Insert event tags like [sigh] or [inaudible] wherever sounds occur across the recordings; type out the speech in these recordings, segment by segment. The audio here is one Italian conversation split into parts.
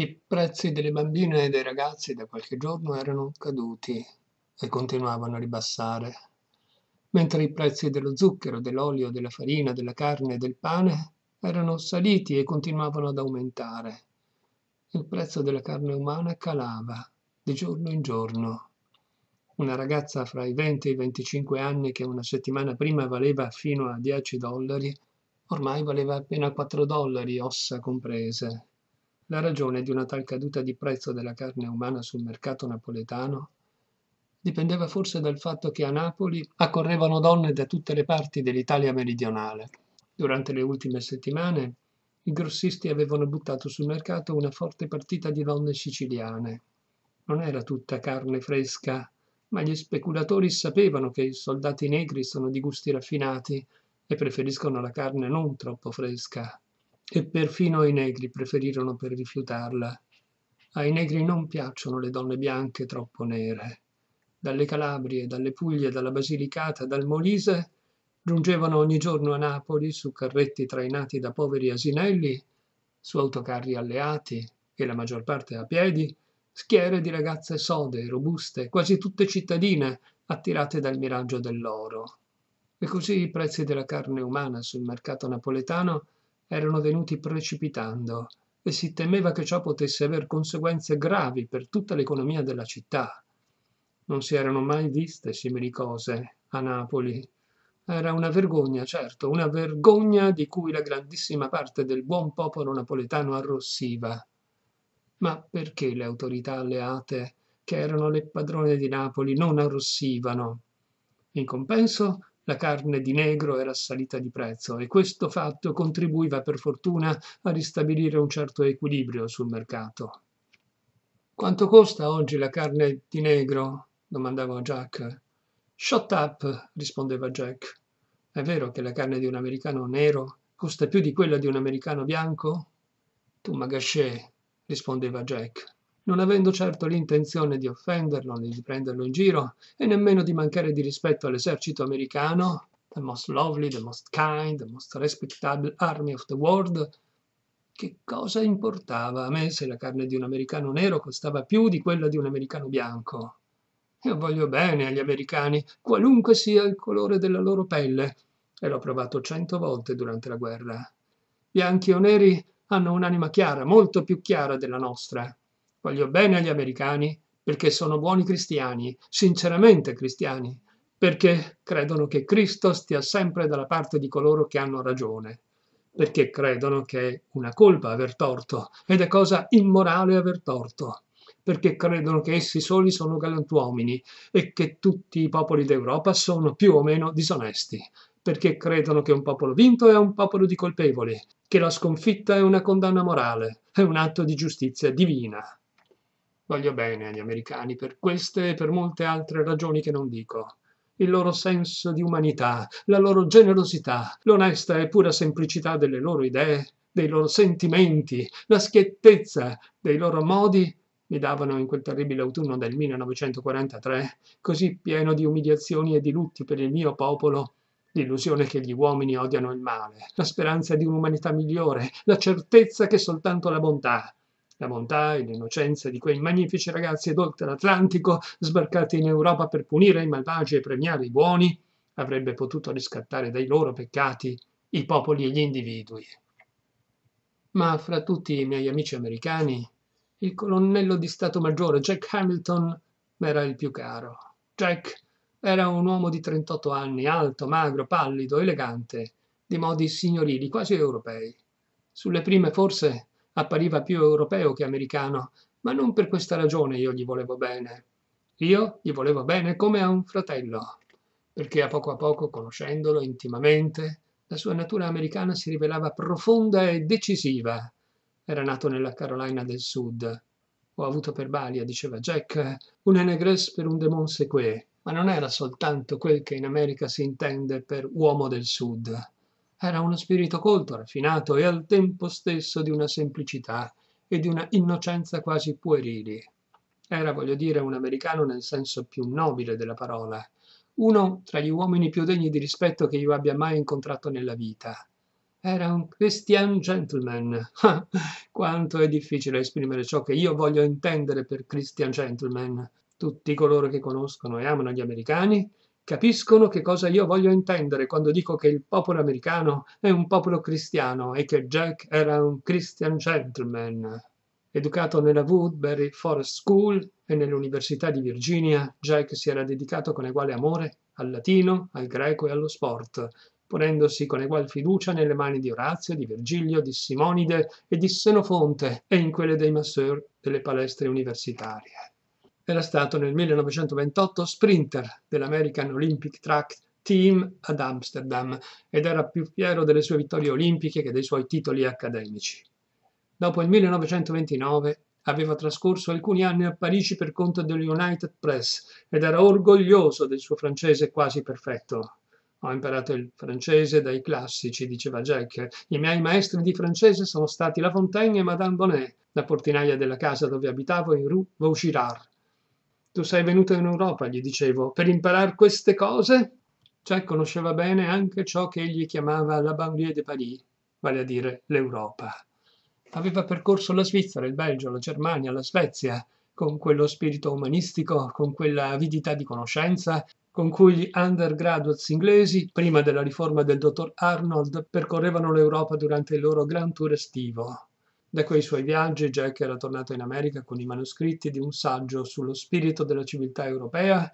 I prezzi delle bambine e dei ragazzi da qualche giorno erano caduti e continuavano a ribassare, mentre i prezzi dello zucchero, dell'olio, della farina, della carne e del pane erano saliti e continuavano ad aumentare. Il prezzo della carne umana calava di giorno in giorno. Una ragazza fra i 20 e i 25 anni che una settimana prima valeva fino a 10 dollari, ormai valeva appena 4 dollari, ossa comprese. La ragione di una tal caduta di prezzo della carne umana sul mercato napoletano dipendeva forse dal fatto che a Napoli accorrevano donne da tutte le parti dell'Italia meridionale. Durante le ultime settimane i grossisti avevano buttato sul mercato una forte partita di donne siciliane. Non era tutta carne fresca, ma gli speculatori sapevano che i soldati negri sono di gusti raffinati e preferiscono la carne non troppo fresca e perfino i negri preferirono per rifiutarla. Ai negri non piacciono le donne bianche troppo nere. Dalle Calabrie, dalle Puglie, dalla Basilicata, dal Molise giungevano ogni giorno a Napoli su carretti trainati da poveri asinelli, su autocarri alleati e la maggior parte a piedi, schiere di ragazze sode, robuste, quasi tutte cittadine, attirate dal miraggio dell'oro. E così i prezzi della carne umana sul mercato napoletano erano venuti precipitando e si temeva che ciò potesse aver conseguenze gravi per tutta l'economia della città. Non si erano mai viste simili cose a Napoli. Era una vergogna, certo, una vergogna di cui la grandissima parte del buon popolo napoletano arrossiva. Ma perché le autorità alleate, che erano le padrone di Napoli, non arrossivano? In compenso la carne di negro era salita di prezzo e questo fatto contribuiva per fortuna a ristabilire un certo equilibrio sul mercato. Quanto costa oggi la carne di negro? domandavo a Jack. Shut up, rispondeva Jack. È vero che la carne di un americano nero costa più di quella di un americano bianco? Tu magascè, rispondeva Jack non avendo certo l'intenzione di offenderlo né di prenderlo in giro e nemmeno di mancare di rispetto all'esercito americano, the most lovely, the most kind, the most respectable army of the world, che cosa importava a me se la carne di un americano nero costava più di quella di un americano bianco? Io voglio bene agli americani, qualunque sia il colore della loro pelle, e l'ho provato cento volte durante la guerra. Bianchi o neri hanno un'anima chiara, molto più chiara della nostra, Voglio bene agli americani perché sono buoni cristiani, sinceramente cristiani, perché credono che Cristo stia sempre dalla parte di coloro che hanno ragione, perché credono che è una colpa aver torto ed è cosa immorale aver torto, perché credono che essi soli sono galantuomini e che tutti i popoli d'Europa sono più o meno disonesti, perché credono che un popolo vinto è un popolo di colpevoli, che la sconfitta è una condanna morale, è un atto di giustizia divina Voglio bene agli americani per queste e per molte altre ragioni che non dico. Il loro senso di umanità, la loro generosità, l'onesta e pura semplicità delle loro idee, dei loro sentimenti, la schiettezza dei loro modi mi davano in quel terribile autunno del 1943, così pieno di umiliazioni e di lutti per il mio popolo, l'illusione che gli uomini odiano il male, la speranza di un'umanità migliore, la certezza che soltanto la bontà, la bontà e l'innocenza di quei magnifici ragazzi ed oltre l'Atlantico sbarcati in Europa per punire i malvagi e premiare i buoni, avrebbe potuto riscattare dai loro peccati i popoli e gli individui. Ma fra tutti i miei amici americani, il colonnello di Stato Maggiore Jack Hamilton m'era il più caro. Jack era un uomo di 38 anni, alto, magro, pallido, elegante, di modi signorili, quasi europei. Sulle prime forse appariva più europeo che americano, ma non per questa ragione io gli volevo bene. Io gli volevo bene come a un fratello, perché a poco a poco, conoscendolo intimamente, la sua natura americana si rivelava profonda e decisiva. Era nato nella Carolina del Sud. Ho avuto per balia, diceva Jack, un negress per un demon sequé, ma non era soltanto quel che in America si intende per uomo del Sud. Era uno spirito colto, raffinato e al tempo stesso di una semplicità e di una innocenza quasi puerili. Era, voglio dire, un americano nel senso più nobile della parola, uno tra gli uomini più degni di rispetto che io abbia mai incontrato nella vita. Era un Christian gentleman. [laughs] Quanto è difficile esprimere ciò che io voglio intendere per Christian gentleman. Tutti coloro che conoscono e amano gli americani capiscono che cosa io voglio intendere quando dico che il popolo americano è un popolo cristiano e che Jack era un Christian gentleman. Educato nella Woodbury Forest School e nell'Università di Virginia, Jack si era dedicato con eguale amore al latino, al greco e allo sport, ponendosi con egual fiducia nelle mani di Orazio, di Virgilio, di Simonide e di Senofonte e in quelle dei masseur delle palestre universitarie era stato nel 1928 sprinter dell'American Olympic Track Team ad Amsterdam ed era più fiero delle sue vittorie olimpiche che dei suoi titoli accademici. Dopo il 1929 aveva trascorso alcuni anni a Parigi per conto dell'United Press ed era orgoglioso del suo francese quasi perfetto. Ho imparato il francese dai classici, diceva Jack. I miei maestri di francese sono stati La Fontaine e Madame Bonnet, la portinaia della casa dove abitavo in Rue Vaugirard tu sei venuto in Europa, gli dicevo, per imparare queste cose? Cioè conosceva bene anche ciò che egli chiamava la banlieue de Paris, vale a dire l'Europa. Aveva percorso la Svizzera, il Belgio, la Germania, la Svezia, con quello spirito umanistico, con quella avidità di conoscenza, con cui gli undergraduates inglesi, prima della riforma del dottor Arnold, percorrevano l'Europa durante il loro gran Tour estivo, da quei suoi viaggi Jack era tornato in America con i manoscritti di un saggio sullo spirito della civiltà europea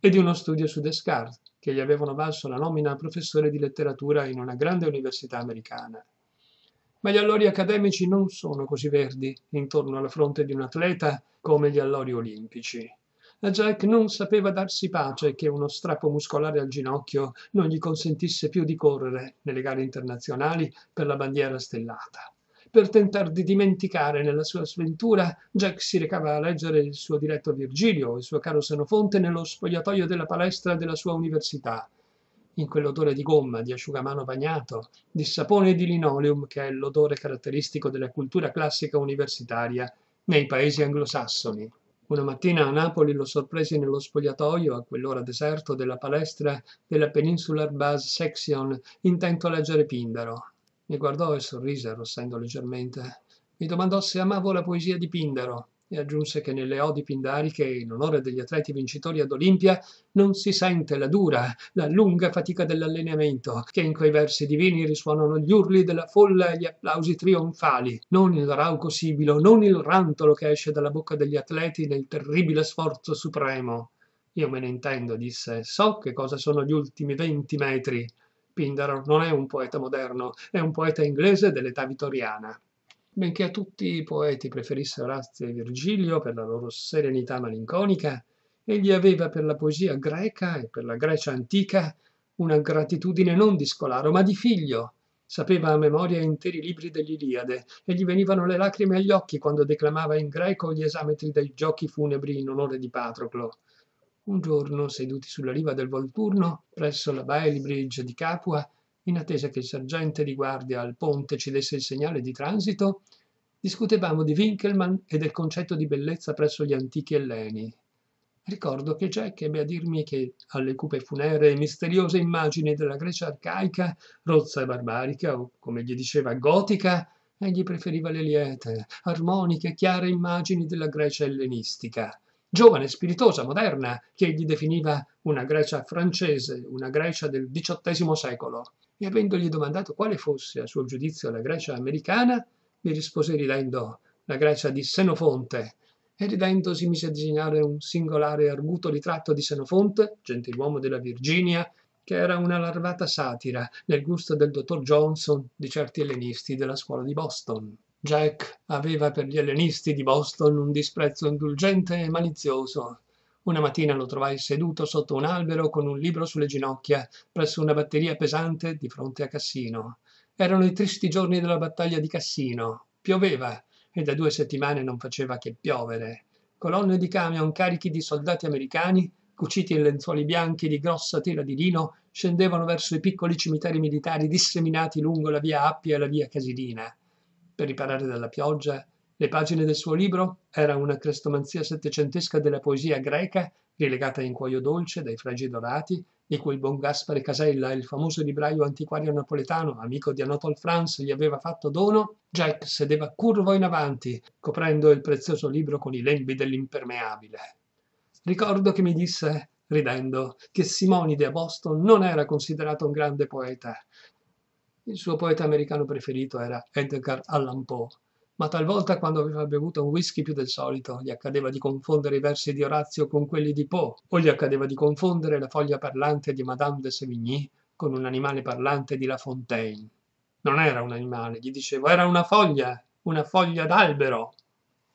e di uno studio su Descartes, che gli avevano valso la nomina a professore di letteratura in una grande università americana. Ma gli allori accademici non sono così verdi intorno alla fronte di un atleta come gli allori olimpici. A Jack non sapeva darsi pace che uno strappo muscolare al ginocchio non gli consentisse più di correre nelle gare internazionali per la bandiera stellata per tentare di dimenticare nella sua sventura, Jack si recava a leggere il suo diretto Virgilio, il suo caro Senofonte, nello spogliatoio della palestra della sua università, in quell'odore di gomma, di asciugamano bagnato, di sapone e di linoleum che è l'odore caratteristico della cultura classica universitaria nei paesi anglosassoni. Una mattina a Napoli lo sorpresi nello spogliatoio, a quell'ora deserto, della palestra della Peninsular Base Section, intento a leggere Pindaro. Mi guardò e sorrise, arrossendo leggermente. Mi domandò se amavo la poesia di Pindaro e aggiunse che nelle odi pindariche, in onore degli atleti vincitori ad Olimpia, non si sente la dura, la lunga fatica dell'allenamento, che in quei versi divini risuonano gli urli della folla e gli applausi trionfali, non il rauco sibilo, non il rantolo che esce dalla bocca degli atleti nel terribile sforzo supremo. Io me ne intendo, disse, so che cosa sono gli ultimi venti metri. Pindaro non è un poeta moderno, è un poeta inglese dell'età vittoriana. Benché a tutti i poeti preferisse Orazio e Virgilio per la loro serenità malinconica, egli aveva per la poesia greca e per la Grecia antica una gratitudine non di scolaro, ma di figlio. Sapeva a memoria interi libri dell'Iliade e gli venivano le lacrime agli occhi quando declamava in greco gli esametri dei giochi funebri in onore di Patroclo. Un giorno, seduti sulla riva del Volturno, presso la Bailey Bridge di Capua, in attesa che il sergente di guardia al ponte ci desse il segnale di transito, discutevamo di Winkelmann e del concetto di bellezza presso gli antichi elleni. Ricordo che Jack ebbe a dirmi che alle cupe funeree e misteriose immagini della Grecia arcaica, rozza e barbarica, o come gli diceva gotica, egli preferiva le liete, armoniche, chiare immagini della Grecia ellenistica giovane, spiritosa, moderna, che egli definiva una Grecia francese, una Grecia del XVIII secolo. E avendogli domandato quale fosse a suo giudizio la Grecia americana, mi rispose ridendo la Grecia di Senofonte, e ridendo si mise a disegnare un singolare e arguto ritratto di Senofonte, gentiluomo della Virginia, che era una larvata satira nel gusto del dottor Johnson di certi ellenisti della scuola di Boston. Jack aveva per gli ellenisti di Boston un disprezzo indulgente e malizioso. Una mattina lo trovai seduto sotto un albero con un libro sulle ginocchia, presso una batteria pesante di fronte a Cassino. Erano i tristi giorni della battaglia di Cassino. Pioveva e da due settimane non faceva che piovere. Colonne di camion carichi di soldati americani, cuciti in lenzuoli bianchi di grossa tela di lino, scendevano verso i piccoli cimiteri militari disseminati lungo la via Appia e la via Casilina per riparare dalla pioggia, le pagine del suo libro era una crestomanzia settecentesca della poesia greca, rilegata in cuoio dolce dai fregi dorati, di cui il buon Gaspare Casella, il famoso libraio antiquario napoletano, amico di Anatole France, gli aveva fatto dono, Jack sedeva curvo in avanti, coprendo il prezioso libro con i lembi dell'impermeabile. Ricordo che mi disse, ridendo, che Simonide a Boston non era considerato un grande poeta, il suo poeta americano preferito era Edgar Allan Poe, ma talvolta quando aveva bevuto un whisky più del solito gli accadeva di confondere i versi di Orazio con quelli di Poe, o gli accadeva di confondere la foglia parlante di Madame de Sévigny con un animale parlante di La Fontaine. Non era un animale, gli dicevo, era una foglia, una foglia d'albero.